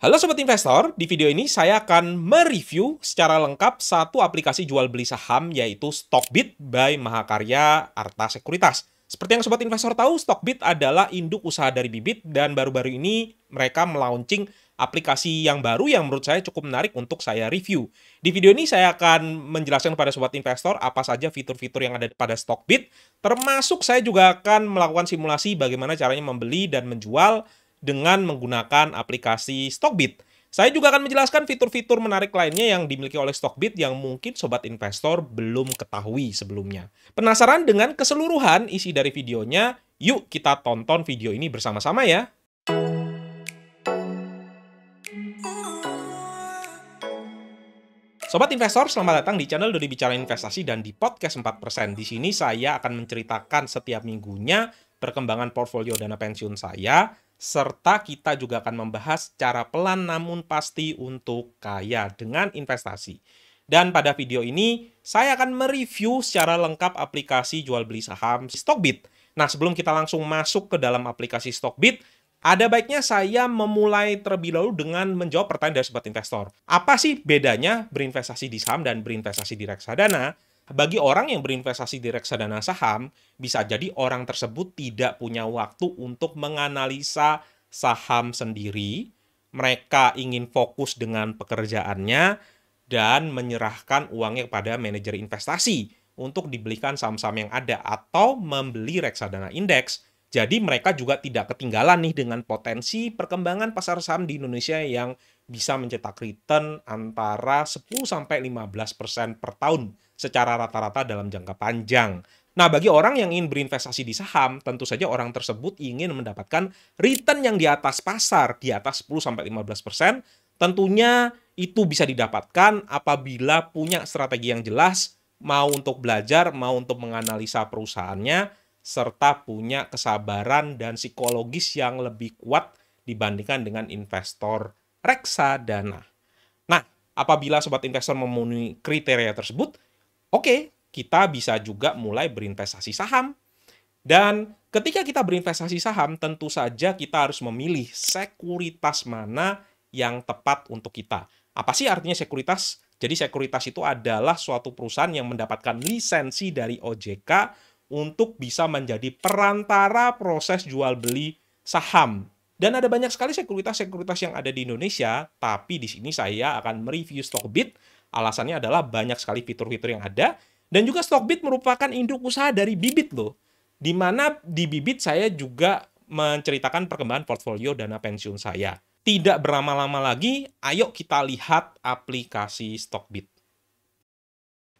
Halo Sobat Investor, di video ini saya akan mereview secara lengkap satu aplikasi jual beli saham yaitu Stockbit by Mahakarya Arta Sekuritas. Seperti yang Sobat Investor tahu, Stockbit adalah induk usaha dari Bibit dan baru-baru ini mereka melaunching aplikasi yang baru yang menurut saya cukup menarik untuk saya review. Di video ini saya akan menjelaskan kepada sobat investor apa saja fitur-fitur yang ada pada Stockbit, termasuk saya juga akan melakukan simulasi bagaimana caranya membeli dan menjual dengan menggunakan aplikasi Stockbit. Saya juga akan menjelaskan fitur-fitur menarik lainnya yang dimiliki oleh Stockbit yang mungkin sobat investor belum ketahui sebelumnya. Penasaran dengan keseluruhan isi dari videonya? Yuk kita tonton video ini bersama-sama ya. Sobat investor, selamat datang di channel Dodi Bicara Investasi dan di podcast 4%. Di sini saya akan menceritakan setiap minggunya perkembangan portfolio dana pensiun saya, serta kita juga akan membahas cara pelan namun pasti untuk kaya dengan investasi. Dan pada video ini, saya akan mereview secara lengkap aplikasi jual beli saham Stockbit. Nah, sebelum kita langsung masuk ke dalam aplikasi Stockbit, ada baiknya saya memulai terlebih dahulu dengan menjawab pertanyaan dari sobat investor. Apa sih bedanya berinvestasi di saham dan berinvestasi di reksadana? bagi orang yang berinvestasi di reksadana saham, bisa jadi orang tersebut tidak punya waktu untuk menganalisa saham sendiri. Mereka ingin fokus dengan pekerjaannya dan menyerahkan uangnya kepada manajer investasi untuk dibelikan saham-saham yang ada atau membeli reksadana indeks. Jadi mereka juga tidak ketinggalan nih dengan potensi perkembangan pasar saham di Indonesia yang bisa mencetak return antara 10 sampai 15% per tahun secara rata-rata dalam jangka panjang. Nah, bagi orang yang ingin berinvestasi di saham, tentu saja orang tersebut ingin mendapatkan return yang di atas pasar, di atas 10-15%. Tentunya itu bisa didapatkan apabila punya strategi yang jelas, mau untuk belajar, mau untuk menganalisa perusahaannya, serta punya kesabaran dan psikologis yang lebih kuat dibandingkan dengan investor reksadana. Nah, apabila sobat investor memenuhi kriteria tersebut, oke, kita bisa juga mulai berinvestasi saham. Dan ketika kita berinvestasi saham, tentu saja kita harus memilih sekuritas mana yang tepat untuk kita. Apa sih artinya sekuritas? Jadi sekuritas itu adalah suatu perusahaan yang mendapatkan lisensi dari OJK untuk bisa menjadi perantara proses jual beli saham. Dan ada banyak sekali sekuritas-sekuritas yang ada di Indonesia, tapi di sini saya akan mereview Stockbit Alasannya adalah banyak sekali fitur-fitur yang ada dan juga Stockbit merupakan induk usaha dari Bibit loh. Di mana di Bibit saya juga menceritakan perkembangan portfolio dana pensiun saya. Tidak berlama-lama lagi, ayo kita lihat aplikasi Stockbit.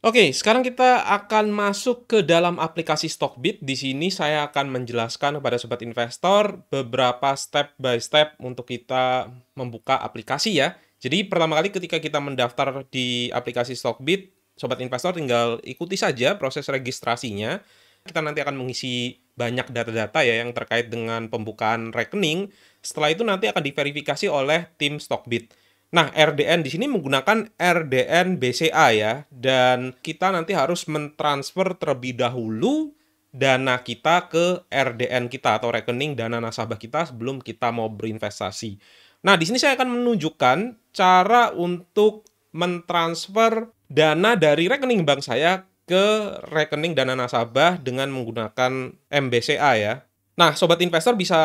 Oke, sekarang kita akan masuk ke dalam aplikasi Stockbit. Di sini saya akan menjelaskan kepada sobat investor beberapa step by step untuk kita membuka aplikasi ya. Jadi pertama kali ketika kita mendaftar di aplikasi Stockbit, sobat investor tinggal ikuti saja proses registrasinya. Kita nanti akan mengisi banyak data-data ya yang terkait dengan pembukaan rekening. Setelah itu nanti akan diverifikasi oleh tim Stockbit. Nah, RDN di sini menggunakan RDN BCA ya dan kita nanti harus mentransfer terlebih dahulu dana kita ke RDN kita atau rekening dana nasabah kita sebelum kita mau berinvestasi. Nah, di sini saya akan menunjukkan cara untuk mentransfer dana dari rekening bank saya ke rekening dana nasabah dengan menggunakan MBCA ya. Nah, sobat investor bisa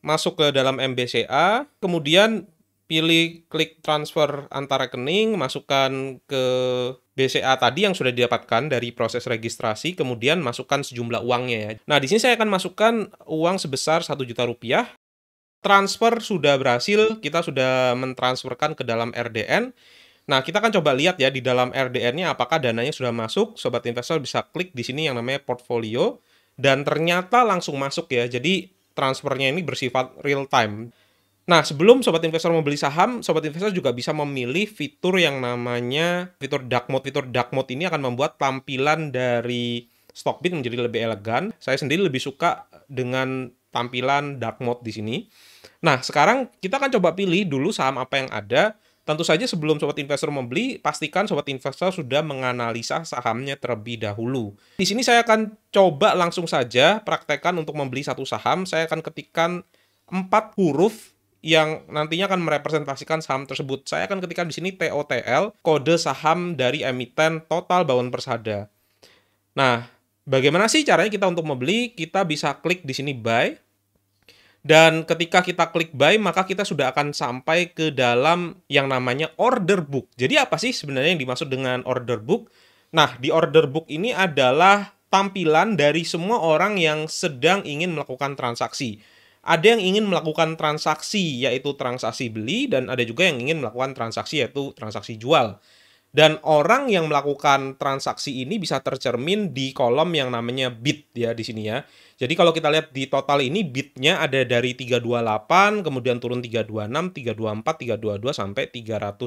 masuk ke dalam MBCA, kemudian pilih klik transfer antar rekening, masukkan ke BCA tadi yang sudah didapatkan dari proses registrasi, kemudian masukkan sejumlah uangnya ya. Nah, di sini saya akan masukkan uang sebesar 1 juta rupiah transfer sudah berhasil, kita sudah mentransferkan ke dalam RDN. Nah, kita akan coba lihat ya di dalam RDN-nya apakah dananya sudah masuk. Sobat investor bisa klik di sini yang namanya portfolio dan ternyata langsung masuk ya. Jadi transfernya ini bersifat real time. Nah, sebelum sobat investor membeli saham, sobat investor juga bisa memilih fitur yang namanya fitur dark mode. Fitur dark mode ini akan membuat tampilan dari Stockbit menjadi lebih elegan. Saya sendiri lebih suka dengan tampilan dark mode di sini. Nah, sekarang kita akan coba pilih dulu saham apa yang ada. Tentu saja sebelum Sobat Investor membeli, pastikan Sobat Investor sudah menganalisa sahamnya terlebih dahulu. Di sini saya akan coba langsung saja praktekkan untuk membeli satu saham. Saya akan ketikkan empat huruf yang nantinya akan merepresentasikan saham tersebut. Saya akan ketikkan di sini TOTL, kode saham dari emiten Total Bawon Persada. Nah, Bagaimana sih caranya kita untuk membeli? Kita bisa klik di sini buy. Dan ketika kita klik buy, maka kita sudah akan sampai ke dalam yang namanya order book. Jadi apa sih sebenarnya yang dimaksud dengan order book? Nah, di order book ini adalah tampilan dari semua orang yang sedang ingin melakukan transaksi. Ada yang ingin melakukan transaksi, yaitu transaksi beli, dan ada juga yang ingin melakukan transaksi, yaitu transaksi jual dan orang yang melakukan transaksi ini bisa tercermin di kolom yang namanya bit ya di sini ya. Jadi kalau kita lihat di total ini bitnya ada dari 328 kemudian turun 326, 324, 322 sampai 310.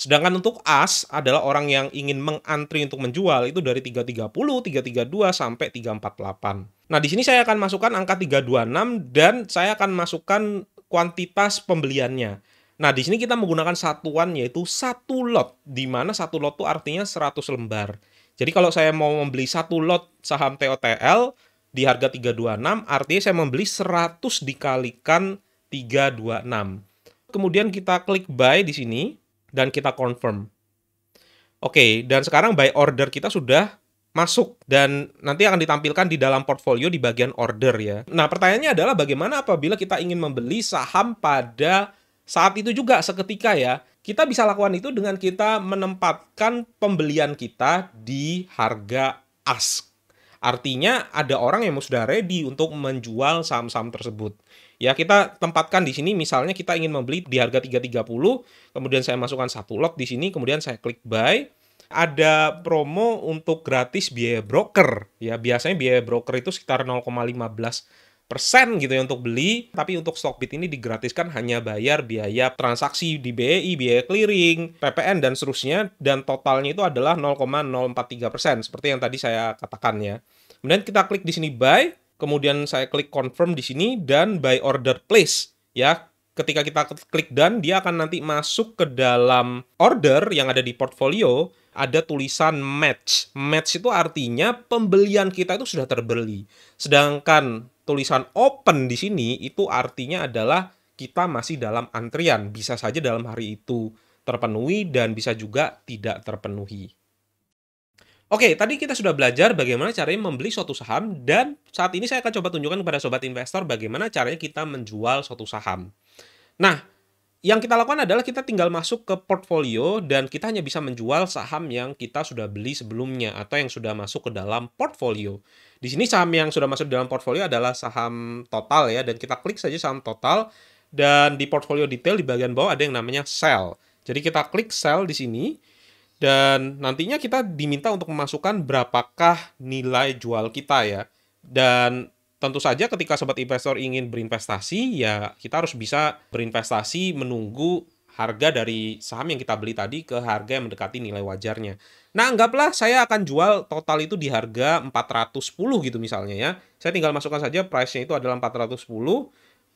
Sedangkan untuk as adalah orang yang ingin mengantri untuk menjual itu dari 330, 332 sampai 348. Nah, di sini saya akan masukkan angka 326 dan saya akan masukkan kuantitas pembeliannya. Nah, di sini kita menggunakan satuan yaitu satu lot, di mana satu lot itu artinya 100 lembar. Jadi kalau saya mau membeli satu lot saham TOTL di harga 326, artinya saya membeli 100 dikalikan 326. Kemudian kita klik buy di sini dan kita confirm. Oke, dan sekarang buy order kita sudah masuk dan nanti akan ditampilkan di dalam portfolio di bagian order ya. Nah, pertanyaannya adalah bagaimana apabila kita ingin membeli saham pada saat itu juga seketika ya, kita bisa lakukan itu dengan kita menempatkan pembelian kita di harga ask. Artinya ada orang yang sudah ready untuk menjual saham-saham tersebut. Ya, kita tempatkan di sini misalnya kita ingin membeli di harga 330, kemudian saya masukkan satu lot di sini, kemudian saya klik buy. Ada promo untuk gratis biaya broker. Ya, biasanya biaya broker itu sekitar 0,15 persen gitu ya untuk beli. Tapi untuk Stockbit ini digratiskan hanya bayar biaya transaksi di BI, biaya clearing, PPN dan seterusnya dan totalnya itu adalah 0,043 persen seperti yang tadi saya katakan ya. Kemudian kita klik di sini buy, kemudian saya klik confirm di sini dan buy order place ya. Ketika kita klik dan dia akan nanti masuk ke dalam order yang ada di portfolio ada tulisan match. Match itu artinya pembelian kita itu sudah terbeli. Sedangkan tulisan open di sini itu artinya adalah kita masih dalam antrian, bisa saja dalam hari itu terpenuhi dan bisa juga tidak terpenuhi. Oke, tadi kita sudah belajar bagaimana caranya membeli suatu saham dan saat ini saya akan coba tunjukkan kepada sobat investor bagaimana caranya kita menjual suatu saham. Nah, yang kita lakukan adalah kita tinggal masuk ke portfolio dan kita hanya bisa menjual saham yang kita sudah beli sebelumnya atau yang sudah masuk ke dalam portfolio. Di sini saham yang sudah masuk dalam portfolio adalah saham total ya dan kita klik saja saham total dan di portfolio detail di bagian bawah ada yang namanya sell. Jadi kita klik sell di sini dan nantinya kita diminta untuk memasukkan berapakah nilai jual kita ya. Dan Tentu saja ketika sobat investor ingin berinvestasi ya kita harus bisa berinvestasi menunggu harga dari saham yang kita beli tadi ke harga yang mendekati nilai wajarnya. Nah, anggaplah saya akan jual total itu di harga 410 gitu misalnya ya. Saya tinggal masukkan saja price-nya itu adalah 410,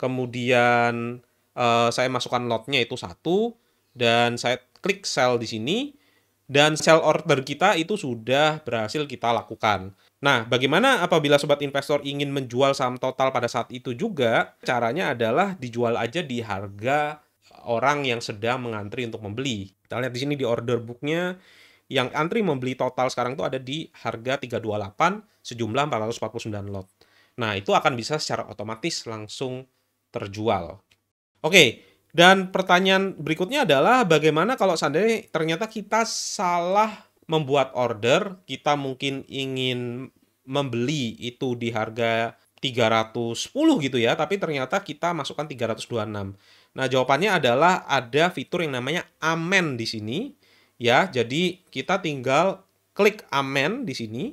kemudian eh, saya masukkan lotnya itu satu dan saya klik sell di sini dan sell order kita itu sudah berhasil kita lakukan. Nah, bagaimana apabila sobat investor ingin menjual saham total pada saat itu juga? Caranya adalah dijual aja di harga orang yang sedang mengantri untuk membeli. Kita lihat di sini di order booknya yang antri membeli total sekarang itu ada di harga 328 sejumlah 449 lot. Nah, itu akan bisa secara otomatis langsung terjual. Oke, dan pertanyaan berikutnya adalah bagaimana kalau seandainya ternyata kita salah membuat order, kita mungkin ingin membeli itu di harga 310 gitu ya, tapi ternyata kita masukkan 326. Nah, jawabannya adalah ada fitur yang namanya amen di sini ya. Jadi kita tinggal klik amen di sini.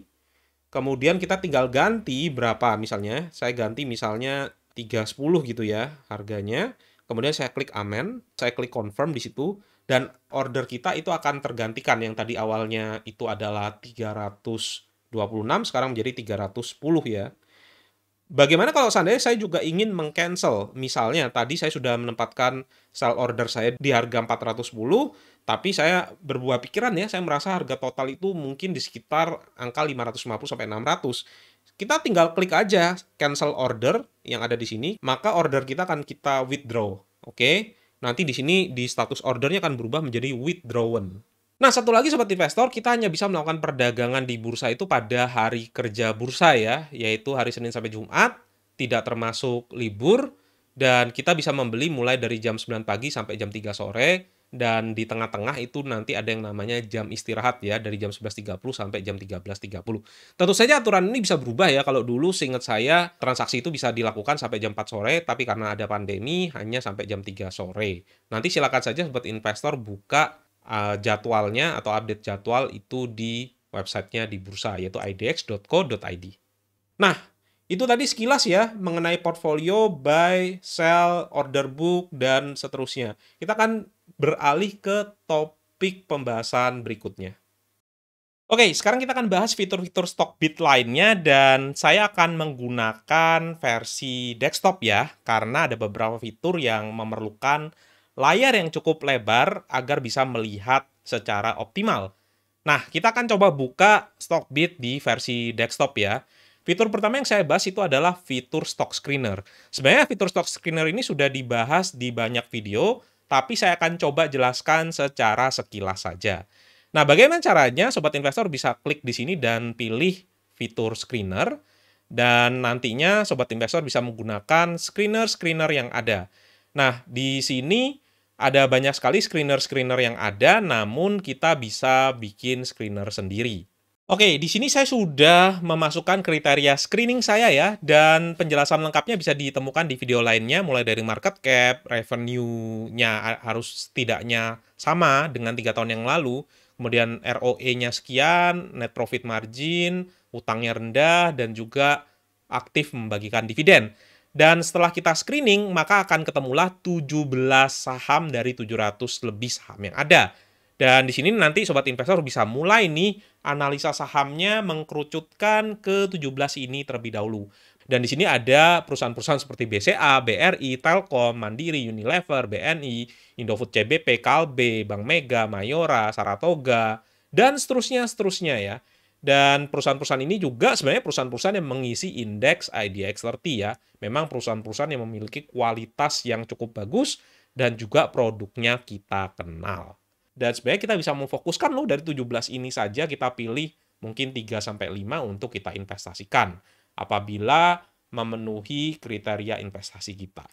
Kemudian kita tinggal ganti berapa misalnya. Saya ganti misalnya 310 gitu ya harganya kemudian saya klik amen, saya klik confirm di situ, dan order kita itu akan tergantikan yang tadi awalnya itu adalah 326, sekarang menjadi 310 ya. Bagaimana kalau seandainya saya juga ingin mengcancel? Misalnya tadi saya sudah menempatkan sell order saya di harga 410, tapi saya berbuah pikiran ya, saya merasa harga total itu mungkin di sekitar angka 550 sampai 600 kita tinggal klik aja cancel order yang ada di sini, maka order kita akan kita withdraw. Oke. Okay? Nanti di sini di status ordernya akan berubah menjadi withdrawn. Nah, satu lagi sobat investor, kita hanya bisa melakukan perdagangan di bursa itu pada hari kerja bursa ya, yaitu hari Senin sampai Jumat, tidak termasuk libur dan kita bisa membeli mulai dari jam 9 pagi sampai jam 3 sore dan di tengah-tengah itu nanti ada yang namanya jam istirahat ya dari jam 11.30 sampai jam 13.30. Tentu saja aturan ini bisa berubah ya kalau dulu seingat saya transaksi itu bisa dilakukan sampai jam 4 sore tapi karena ada pandemi hanya sampai jam 3 sore. Nanti silakan saja buat investor buka uh, jadwalnya atau update jadwal itu di websitenya di bursa yaitu idx.co.id. Nah, itu tadi sekilas ya mengenai portfolio buy, sell, order book dan seterusnya. Kita akan beralih ke topik pembahasan berikutnya. Oke, sekarang kita akan bahas fitur-fitur stock bid lainnya dan saya akan menggunakan versi desktop ya, karena ada beberapa fitur yang memerlukan layar yang cukup lebar agar bisa melihat secara optimal. Nah, kita akan coba buka stock bid di versi desktop ya. Fitur pertama yang saya bahas itu adalah fitur stock screener. Sebenarnya fitur stock screener ini sudah dibahas di banyak video, tapi saya akan coba jelaskan secara sekilas saja. Nah, bagaimana caranya sobat investor bisa klik di sini dan pilih fitur screener dan nantinya sobat investor bisa menggunakan screener-screener yang ada. Nah, di sini ada banyak sekali screener-screener yang ada, namun kita bisa bikin screener sendiri. Oke, di sini saya sudah memasukkan kriteria screening saya ya, dan penjelasan lengkapnya bisa ditemukan di video lainnya, mulai dari market cap, revenue-nya harus setidaknya sama dengan tiga tahun yang lalu, kemudian ROE-nya sekian, net profit margin, utangnya rendah, dan juga aktif membagikan dividen. Dan setelah kita screening, maka akan ketemulah 17 saham dari 700 lebih saham yang ada. Dan di sini nanti sobat investor bisa mulai nih analisa sahamnya mengkerucutkan ke 17 ini terlebih dahulu. Dan di sini ada perusahaan-perusahaan seperti BCA, BRI, Telkom, Mandiri, Unilever, BNI, Indofood CBP, Kalbe, Bank Mega, Mayora, Saratoga, dan seterusnya seterusnya ya. Dan perusahaan-perusahaan ini juga sebenarnya perusahaan-perusahaan yang mengisi indeks IDX30 e ya. Memang perusahaan-perusahaan yang memiliki kualitas yang cukup bagus dan juga produknya kita kenal. Dan sebaiknya kita bisa memfokuskan loh dari 17 ini saja kita pilih mungkin 3 sampai 5 untuk kita investasikan apabila memenuhi kriteria investasi kita.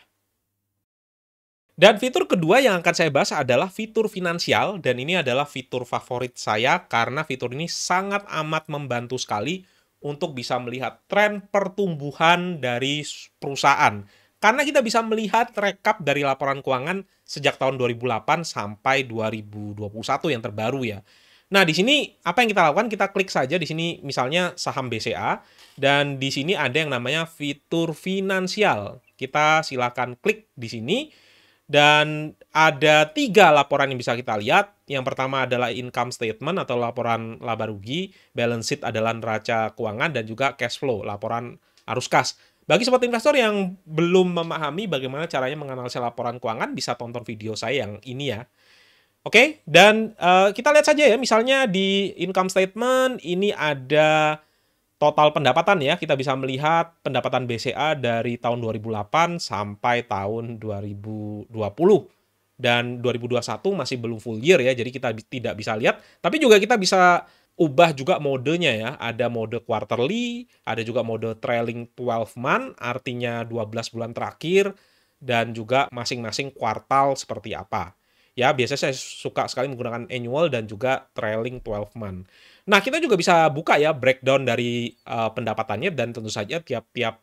Dan fitur kedua yang akan saya bahas adalah fitur finansial dan ini adalah fitur favorit saya karena fitur ini sangat amat membantu sekali untuk bisa melihat tren pertumbuhan dari perusahaan karena kita bisa melihat rekap dari laporan keuangan sejak tahun 2008 sampai 2021 yang terbaru ya. Nah, di sini apa yang kita lakukan? Kita klik saja di sini misalnya saham BCA dan di sini ada yang namanya fitur finansial. Kita silakan klik di sini dan ada tiga laporan yang bisa kita lihat. Yang pertama adalah income statement atau laporan laba rugi, balance sheet adalah neraca keuangan dan juga cash flow, laporan arus kas. Bagi sobat investor yang belum memahami bagaimana caranya menganalisa laporan keuangan, bisa tonton video saya yang ini ya. Oke, dan uh, kita lihat saja ya, misalnya di income statement ini ada total pendapatan ya, kita bisa melihat pendapatan BCA dari tahun 2008 sampai tahun 2020 dan 2021 masih belum full year ya, jadi kita tidak bisa lihat. Tapi juga kita bisa ubah juga modenya ya. Ada mode quarterly, ada juga mode trailing 12 month, artinya 12 bulan terakhir, dan juga masing-masing kuartal seperti apa. Ya, biasanya saya suka sekali menggunakan annual dan juga trailing 12 month. Nah, kita juga bisa buka ya breakdown dari uh, pendapatannya dan tentu saja tiap-tiap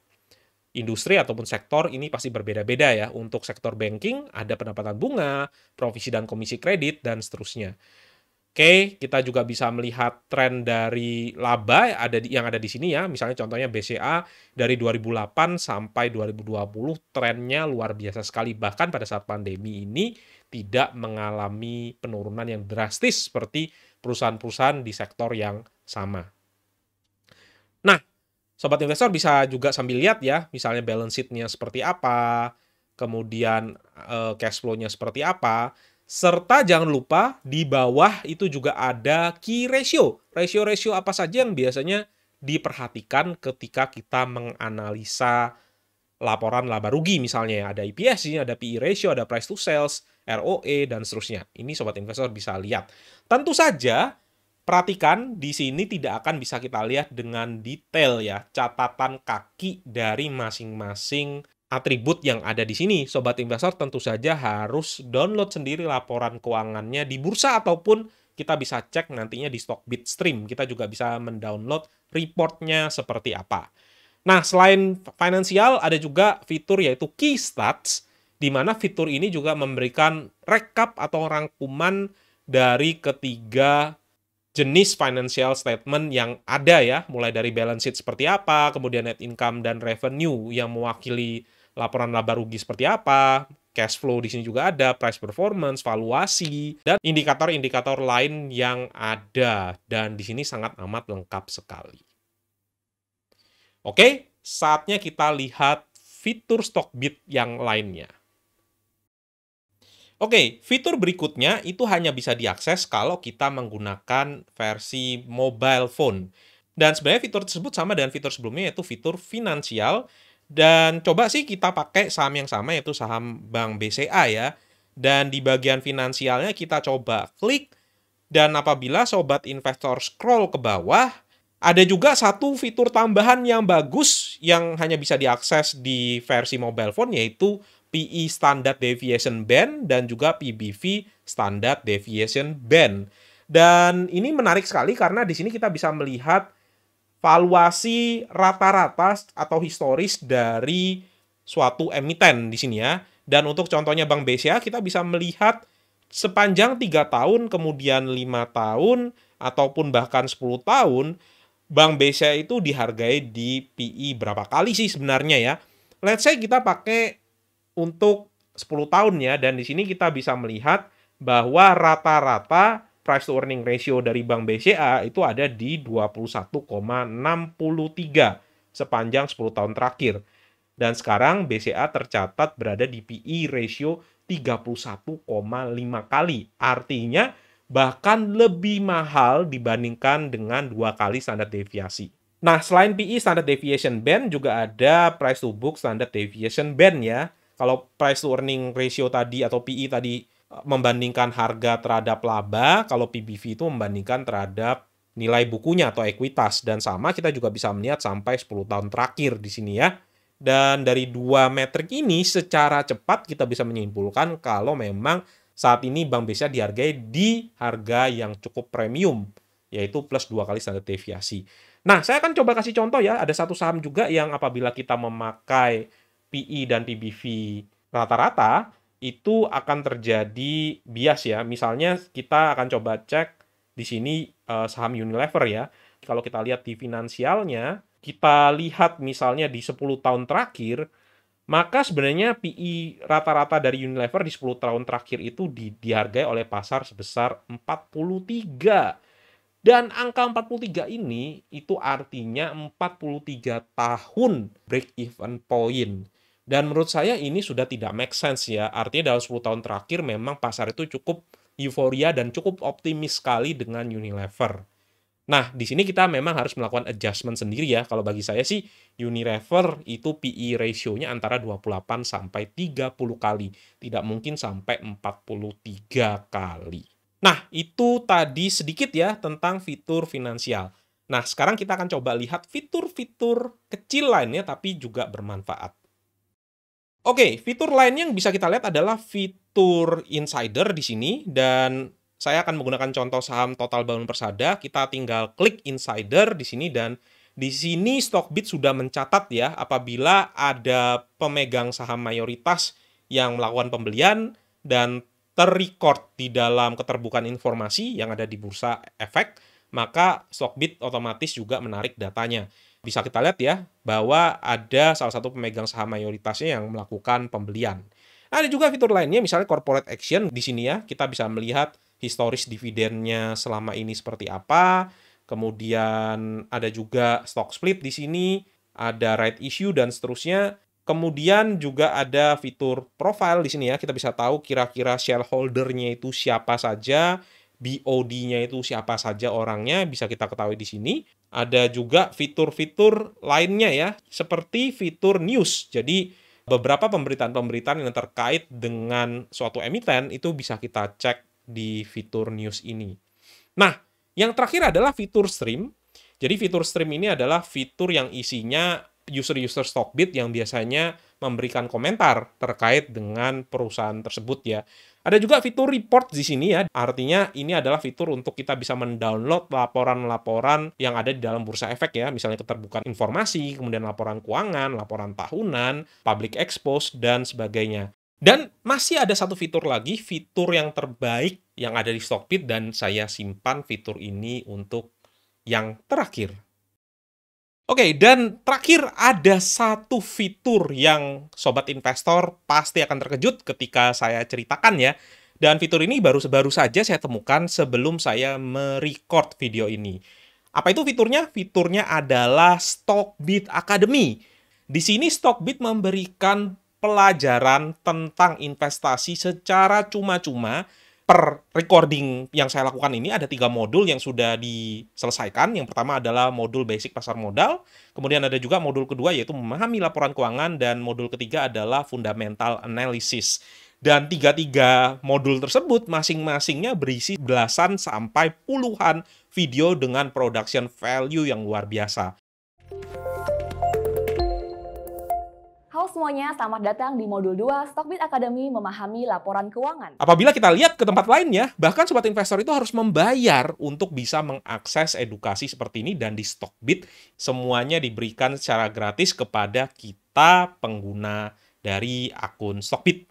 industri ataupun sektor ini pasti berbeda-beda ya. Untuk sektor banking ada pendapatan bunga, provisi dan komisi kredit dan seterusnya. Oke, kita juga bisa melihat tren dari laba ada di, yang ada di sini ya. Misalnya contohnya BCA dari 2008 sampai 2020 trennya luar biasa sekali. Bahkan pada saat pandemi ini tidak mengalami penurunan yang drastis seperti perusahaan-perusahaan di sektor yang sama. Nah, sobat investor bisa juga sambil lihat ya, misalnya balance sheet-nya seperti apa, kemudian eh, cash flow-nya seperti apa serta jangan lupa di bawah itu juga ada key ratio. Ratio-ratio apa saja yang biasanya diperhatikan ketika kita menganalisa laporan laba rugi misalnya. Ya. Ada IPS, e ada PE ratio, ada price to sales, ROE, dan seterusnya. Ini sobat investor bisa lihat. Tentu saja perhatikan di sini tidak akan bisa kita lihat dengan detail ya catatan kaki dari masing-masing atribut yang ada di sini, sobat investor tentu saja harus download sendiri laporan keuangannya di bursa ataupun kita bisa cek nantinya di stock bitstream. Kita juga bisa mendownload reportnya seperti apa. Nah, selain finansial ada juga fitur yaitu key stats di mana fitur ini juga memberikan rekap atau rangkuman dari ketiga jenis financial statement yang ada ya, mulai dari balance sheet seperti apa, kemudian net income dan revenue yang mewakili laporan laba rugi seperti apa, cash flow di sini juga ada, price performance, valuasi, dan indikator-indikator lain yang ada. Dan di sini sangat amat lengkap sekali. Oke, saatnya kita lihat fitur Stockbit yang lainnya. Oke, fitur berikutnya itu hanya bisa diakses kalau kita menggunakan versi mobile phone. Dan sebenarnya fitur tersebut sama dengan fitur sebelumnya yaitu fitur finansial dan coba sih kita pakai saham yang sama yaitu saham Bank BCA ya. Dan di bagian finansialnya kita coba klik dan apabila sobat investor scroll ke bawah ada juga satu fitur tambahan yang bagus yang hanya bisa diakses di versi mobile phone yaitu PE Standard Deviation Band dan juga PBV Standard Deviation Band. Dan ini menarik sekali karena di sini kita bisa melihat valuasi rata-rata atau historis dari suatu emiten di sini ya. Dan untuk contohnya Bank BCA kita bisa melihat sepanjang 3 tahun kemudian 5 tahun ataupun bahkan 10 tahun Bank BCA itu dihargai di PI berapa kali sih sebenarnya ya. Let's say kita pakai untuk 10 tahun ya dan di sini kita bisa melihat bahwa rata-rata price to earning ratio dari Bank BCA itu ada di 21,63 sepanjang 10 tahun terakhir. Dan sekarang BCA tercatat berada di PE ratio 31,5 kali. Artinya bahkan lebih mahal dibandingkan dengan dua kali standar deviasi. Nah, selain PE standar deviation band juga ada price to book standar deviation band ya. Kalau price to earning ratio tadi atau PE tadi membandingkan harga terhadap laba, kalau PBV itu membandingkan terhadap nilai bukunya atau ekuitas dan sama kita juga bisa melihat sampai 10 tahun terakhir di sini ya. Dan dari dua metrik ini secara cepat kita bisa menyimpulkan kalau memang saat ini Bank BCA dihargai di harga yang cukup premium yaitu plus dua kali standar deviasi. Nah, saya akan coba kasih contoh ya, ada satu saham juga yang apabila kita memakai PI e dan PBV rata-rata, itu akan terjadi bias ya. Misalnya kita akan coba cek di sini uh, saham Unilever ya. Kalau kita lihat di finansialnya, kita lihat misalnya di 10 tahun terakhir, maka sebenarnya PI e rata-rata dari Unilever di 10 tahun terakhir itu di, dihargai oleh pasar sebesar 43. Dan angka 43 ini itu artinya 43 tahun break even point. Dan menurut saya ini sudah tidak make sense ya. Artinya dalam 10 tahun terakhir memang pasar itu cukup euforia dan cukup optimis sekali dengan Unilever. Nah, di sini kita memang harus melakukan adjustment sendiri ya. Kalau bagi saya sih Unilever itu PE ratio-nya antara 28 sampai 30 kali, tidak mungkin sampai 43 kali. Nah, itu tadi sedikit ya tentang fitur finansial. Nah, sekarang kita akan coba lihat fitur-fitur kecil lainnya tapi juga bermanfaat. Oke, okay, fitur lain yang bisa kita lihat adalah fitur insider di sini dan saya akan menggunakan contoh saham Total Bangun Persada. Kita tinggal klik insider di sini dan di sini Stockbit sudah mencatat ya apabila ada pemegang saham mayoritas yang melakukan pembelian dan terrecord di dalam keterbukaan informasi yang ada di bursa efek, maka Stockbit otomatis juga menarik datanya bisa kita lihat ya bahwa ada salah satu pemegang saham mayoritasnya yang melakukan pembelian. Nah, ada juga fitur lainnya misalnya corporate action di sini ya kita bisa melihat historis dividennya selama ini seperti apa. Kemudian ada juga stock split di sini, ada right issue dan seterusnya. Kemudian juga ada fitur profile di sini ya. Kita bisa tahu kira-kira shareholder-nya itu siapa saja, BOD-nya itu siapa saja orangnya bisa kita ketahui di sini. Ada juga fitur-fitur lainnya ya, seperti fitur news. Jadi beberapa pemberitaan-pemberitaan yang terkait dengan suatu emiten itu bisa kita cek di fitur news ini. Nah, yang terakhir adalah fitur stream. Jadi fitur stream ini adalah fitur yang isinya user-user Stockbit yang biasanya memberikan komentar terkait dengan perusahaan tersebut ya. Ada juga fitur report di sini ya, artinya ini adalah fitur untuk kita bisa mendownload laporan-laporan yang ada di dalam bursa efek ya, misalnya keterbukaan informasi, kemudian laporan keuangan, laporan tahunan, public expose, dan sebagainya. Dan masih ada satu fitur lagi, fitur yang terbaik yang ada di Stockpit dan saya simpan fitur ini untuk yang terakhir. Oke, okay, dan terakhir ada satu fitur yang sobat investor pasti akan terkejut ketika saya ceritakan ya. Dan fitur ini baru baru saja saya temukan sebelum saya merecord video ini. Apa itu fiturnya? Fiturnya adalah Stockbit Academy. Di sini Stockbit memberikan pelajaran tentang investasi secara cuma-cuma per recording yang saya lakukan ini ada tiga modul yang sudah diselesaikan. Yang pertama adalah modul basic pasar modal, kemudian ada juga modul kedua yaitu memahami laporan keuangan dan modul ketiga adalah fundamental analysis. Dan tiga-tiga modul tersebut masing-masingnya berisi belasan sampai puluhan video dengan production value yang luar biasa. semuanya, selamat datang di modul 2 Stockbit Academy memahami laporan keuangan. Apabila kita lihat ke tempat lainnya, bahkan sobat investor itu harus membayar untuk bisa mengakses edukasi seperti ini dan di Stockbit semuanya diberikan secara gratis kepada kita pengguna dari akun Stockbit.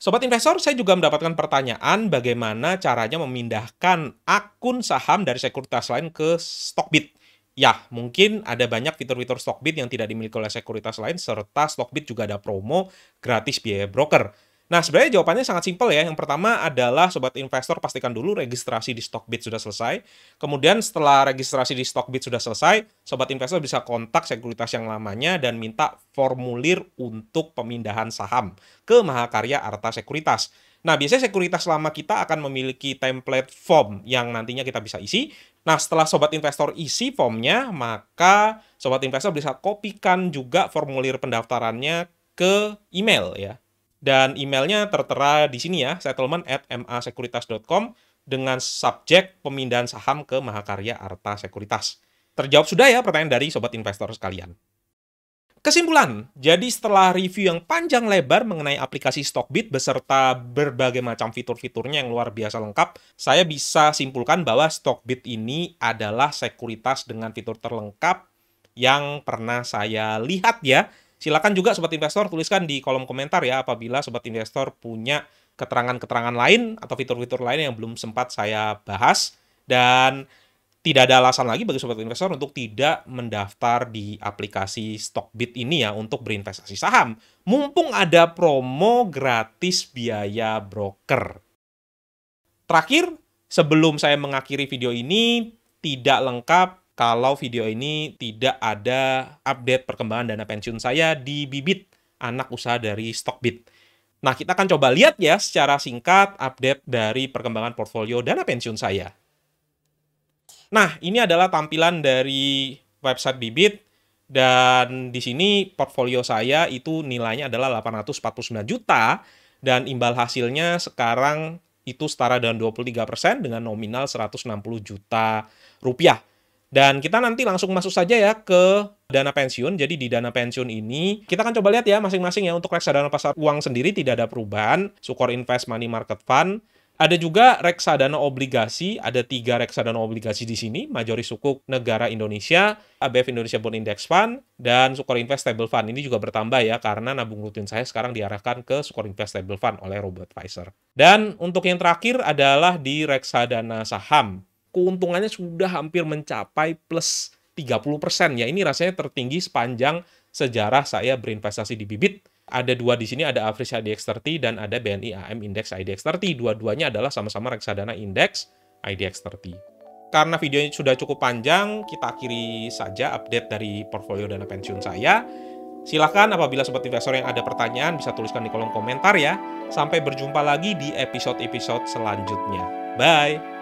Sobat investor, saya juga mendapatkan pertanyaan bagaimana caranya memindahkan akun saham dari sekuritas lain ke Stockbit ya mungkin ada banyak fitur-fitur Stockbit yang tidak dimiliki oleh sekuritas lain serta Stockbit juga ada promo gratis biaya broker. Nah, sebenarnya jawabannya sangat simpel ya. Yang pertama adalah sobat investor pastikan dulu registrasi di Stockbit sudah selesai. Kemudian setelah registrasi di Stockbit sudah selesai, sobat investor bisa kontak sekuritas yang lamanya dan minta formulir untuk pemindahan saham ke Mahakarya Arta Sekuritas. Nah, biasanya sekuritas lama kita akan memiliki template form yang nantinya kita bisa isi. Nah, setelah sobat investor isi formnya, maka sobat investor bisa kopikan juga formulir pendaftarannya ke email ya. Dan emailnya tertera di sini ya, settlement at masekuritas.com dengan subjek pemindahan saham ke Mahakarya Arta Sekuritas. Terjawab sudah ya pertanyaan dari sobat investor sekalian. Kesimpulan, jadi setelah review yang panjang lebar mengenai aplikasi Stockbit beserta berbagai macam fitur-fiturnya yang luar biasa lengkap, saya bisa simpulkan bahwa Stockbit ini adalah sekuritas dengan fitur terlengkap yang pernah saya lihat ya. Silakan juga Sobat Investor tuliskan di kolom komentar ya apabila Sobat Investor punya keterangan-keterangan lain atau fitur-fitur lain yang belum sempat saya bahas. Dan tidak ada alasan lagi bagi sobat investor untuk tidak mendaftar di aplikasi Stockbit ini ya untuk berinvestasi saham. Mumpung ada promo gratis biaya broker. Terakhir, sebelum saya mengakhiri video ini, tidak lengkap kalau video ini tidak ada update perkembangan dana pensiun saya di Bibit, anak usaha dari Stockbit. Nah, kita akan coba lihat ya secara singkat update dari perkembangan portfolio dana pensiun saya. Nah, ini adalah tampilan dari website Bibit dan di sini portfolio saya itu nilainya adalah 849 juta dan imbal hasilnya sekarang itu setara dengan 23% persen dengan nominal 160 juta rupiah. Dan kita nanti langsung masuk saja ya ke dana pensiun. Jadi di dana pensiun ini kita akan coba lihat ya masing-masing ya untuk reksadana pasar uang sendiri tidak ada perubahan. Sukor Invest Money Market Fund ada juga reksadana obligasi, ada tiga reksadana obligasi di sini, majoris sukuk negara Indonesia, ABF Indonesia Bond Index Fund, dan Sukor Invest Stable Fund. Ini juga bertambah ya, karena nabung rutin saya sekarang diarahkan ke Sukor Invest Stable Fund oleh Robert Pfizer. Dan untuk yang terakhir adalah di reksadana saham. Keuntungannya sudah hampir mencapai plus 30%. Ya, ini rasanya tertinggi sepanjang sejarah saya berinvestasi di bibit ada dua di sini, ada average IDX30 dan ada BNI AM Index IDX30. Dua-duanya adalah sama-sama reksadana indeks IDX30 karena videonya sudah cukup panjang, kita akhiri saja update dari portfolio dana pensiun saya. Silahkan apabila sobat investor yang ada pertanyaan bisa tuliskan di kolom komentar ya. Sampai berjumpa lagi di episode-episode selanjutnya. Bye!